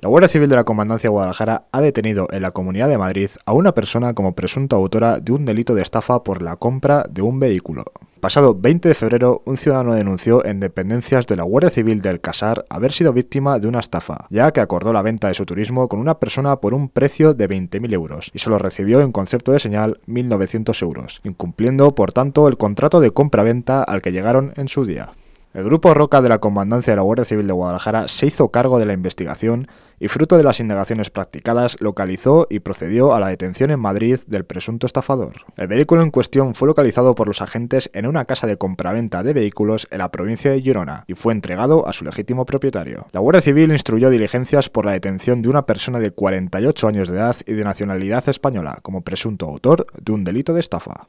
La Guardia Civil de la Comandancia de Guadalajara ha detenido en la Comunidad de Madrid a una persona como presunta autora de un delito de estafa por la compra de un vehículo. Pasado 20 de febrero, un ciudadano denunció en dependencias de la Guardia Civil del Casar haber sido víctima de una estafa, ya que acordó la venta de su turismo con una persona por un precio de 20.000 euros y solo recibió en concepto de señal 1.900 euros, incumpliendo por tanto el contrato de compra-venta al que llegaron en su día. El Grupo Roca de la Comandancia de la Guardia Civil de Guadalajara se hizo cargo de la investigación y fruto de las indagaciones practicadas localizó y procedió a la detención en Madrid del presunto estafador. El vehículo en cuestión fue localizado por los agentes en una casa de compraventa de vehículos en la provincia de Girona y fue entregado a su legítimo propietario. La Guardia Civil instruyó diligencias por la detención de una persona de 48 años de edad y de nacionalidad española como presunto autor de un delito de estafa.